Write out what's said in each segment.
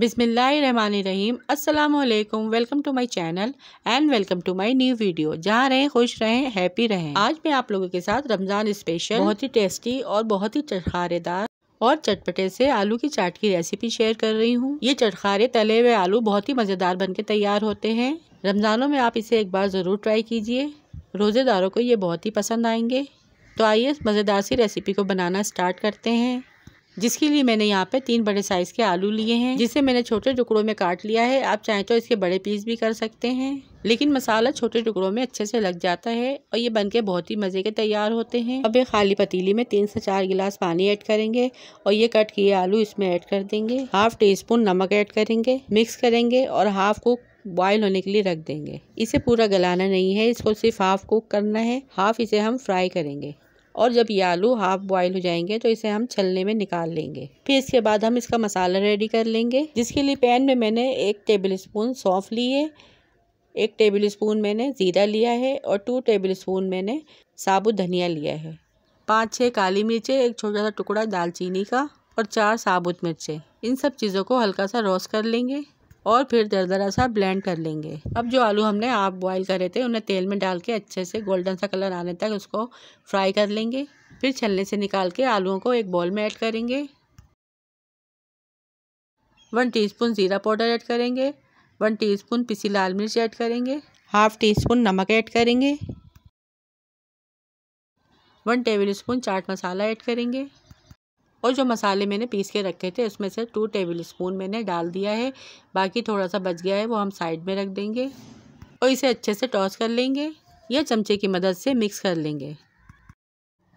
बिसमीम् अल्लाम welcome to my channel and welcome to my new video जहाँ रहें खुश रहें हैप्पी रहें आज मैं आप लोगों के साथ रमज़ान स्पेशल बहुत ही टेस्टी और बहुत ही चटखारेदार और चटपटे से आलू की चाट की रेसिपी शेयर कर रही हूँ ये चटखारे तले हुए आलू बहुत ही मज़ेदार बन के तैयार होते हैं रमज़ानों में आप इसे एक बार ज़रूर ट्राई कीजिए रोज़ेदारों को ये बहुत ही पसंद आएंगे तो आइए मज़ेदार सी रेसिपी को बनाना स्टार्ट करते हैं जिसके लिए मैंने यहाँ पे तीन बड़े साइज के आलू लिए हैं जिसे मैंने छोटे टुकड़ों में काट लिया है आप चाहें तो इसके बड़े पीस भी कर सकते हैं लेकिन मसाला छोटे टुकड़ों में अच्छे से लग जाता है और ये बनके बहुत ही मज़े के तैयार होते हैं अब ये खाली पतीली में तीन से चार गिलास पानी ऐड करेंगे और ये कट किए आलू इसमें ऐड कर देंगे हाफ टी स्पून नमक ऐड करेंगे मिक्स करेंगे और हाफ कुक बॉयल होने के लिए रख देंगे इसे पूरा गलाना नहीं है इसको सिर्फ हाफ कुक करना है हाफ इसे हम फ्राई करेंगे और जब ये आलू हाफ बॉयल हो जाएंगे तो इसे हम छलने में निकाल लेंगे फिर इसके बाद हम इसका मसाला रेडी कर लेंगे जिसके लिए पैन में मैंने एक टेबल स्पून सौंफ ली है एक टेबल स्पून मैंने ज़ीरा लिया है और टू टेबल स्पून मैंने साबुत धनिया लिया है पाँच छः काली मिर्चें एक छोटा सा टुकड़ा दालचीनी का और चार साबुत मिर्चें इन सब चीज़ों को हल्का सा रोस्ट कर लेंगे और फिर दरदरा सा ब्लेंड कर लेंगे अब जो आलू हमने आप बॉईल करे थे उन्हें तेल में डाल के अच्छे से गोल्डन सा कलर आने तक उसको फ्राई कर लेंगे फिर छलने से निकाल के आलूओं को एक बॉल में ऐड करेंगे वन टीस्पून ज़ीरा पाउडर ऐड करेंगे वन टीस्पून पिसी लाल मिर्च ऐड करेंगे हाफ टी स्पून नमक ऐड करेंगे one tablespoon chaat masala add करेंगे और जो मसाले मैंने पीस के रखे थे उसमें से टू टेबल स्पून मैंने डाल दिया है बाकी थोड़ा सा बच गया है वो हम साइड में रख देंगे और इसे अच्छे से टॉस कर लेंगे या चमचे की मदद से मिक्स कर लेंगे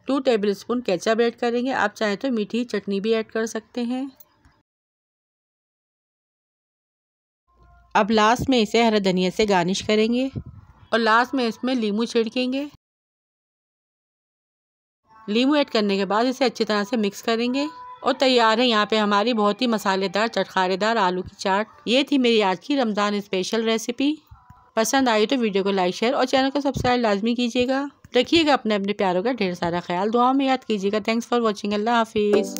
two tablespoon ketchup add करेंगे आप चाहें तो मीठी चटनी भी ऐड कर सकते हैं अब लास्ट में इसे हरा धनिया से गार्निश करेंगे और लास्ट में इसमें लीमू छिड़केंगे लीमू ऐड करने के बाद इसे अच्छी तरह से मिक्स करेंगे और तैयार है यहाँ पे हमारी बहुत ही मसालेदार चटखारेदार आलू की चाट ये थी मेरी आज की रमज़ान स्पेशल रेसिपी पसंद आई तो वीडियो को लाइक शेयर और चैनल को सब्सक्राइब लाजमी कीजिएगा रखिएगा अपने अपने प्यारों का ढेर सारा ख्याल दुआ में याद कीजिएगा थैंक्स फॉर वॉचिंग अल्लाह हाफिज़